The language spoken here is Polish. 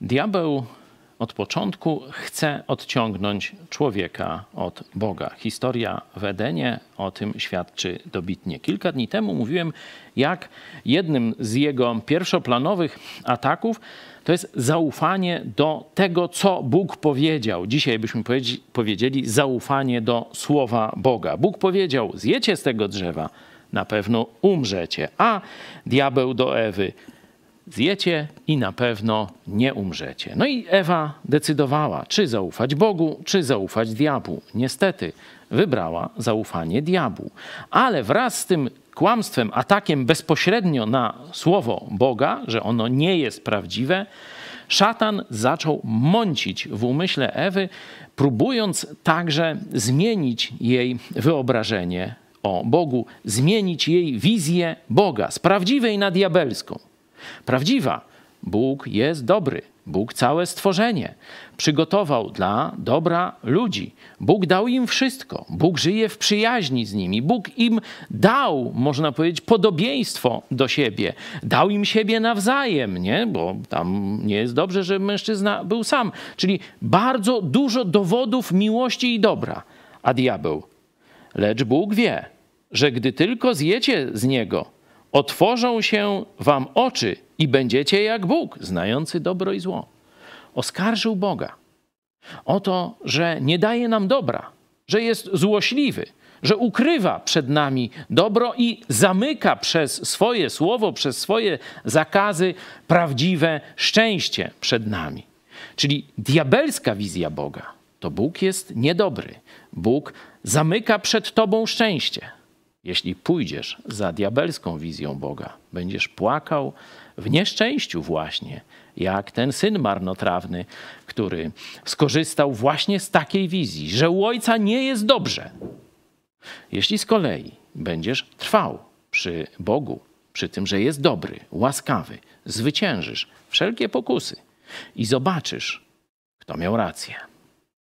Diabeł od początku chce odciągnąć człowieka od Boga. Historia w Edenie o tym świadczy dobitnie. Kilka dni temu mówiłem, jak jednym z jego pierwszoplanowych ataków to jest zaufanie do tego, co Bóg powiedział. Dzisiaj byśmy powiedzieli zaufanie do słowa Boga. Bóg powiedział: Zjecie z tego drzewa, na pewno umrzecie. A diabeł do Ewy: zjecie i na pewno nie umrzecie. No i Ewa decydowała, czy zaufać Bogu, czy zaufać diabłu. Niestety wybrała zaufanie diabłu. Ale wraz z tym kłamstwem, atakiem bezpośrednio na słowo Boga, że ono nie jest prawdziwe, szatan zaczął mącić w umyśle Ewy, próbując także zmienić jej wyobrażenie o Bogu, zmienić jej wizję Boga z prawdziwej na diabelską prawdziwa. Bóg jest dobry. Bóg całe stworzenie przygotował dla dobra ludzi. Bóg dał im wszystko. Bóg żyje w przyjaźni z nimi. Bóg im dał, można powiedzieć, podobieństwo do siebie. Dał im siebie nawzajem, nie? bo tam nie jest dobrze, że mężczyzna był sam. Czyli bardzo dużo dowodów miłości i dobra. A diabeł. Lecz Bóg wie, że gdy tylko zjecie z niego, Otworzą się wam oczy i będziecie jak Bóg, znający dobro i zło. Oskarżył Boga o to, że nie daje nam dobra, że jest złośliwy, że ukrywa przed nami dobro i zamyka przez swoje słowo, przez swoje zakazy prawdziwe szczęście przed nami. Czyli diabelska wizja Boga to Bóg jest niedobry. Bóg zamyka przed tobą szczęście, jeśli pójdziesz za diabelską wizją Boga, będziesz płakał w nieszczęściu właśnie, jak ten syn marnotrawny, który skorzystał właśnie z takiej wizji, że u ojca nie jest dobrze. Jeśli z kolei będziesz trwał przy Bogu, przy tym, że jest dobry, łaskawy, zwyciężysz wszelkie pokusy i zobaczysz, kto miał rację.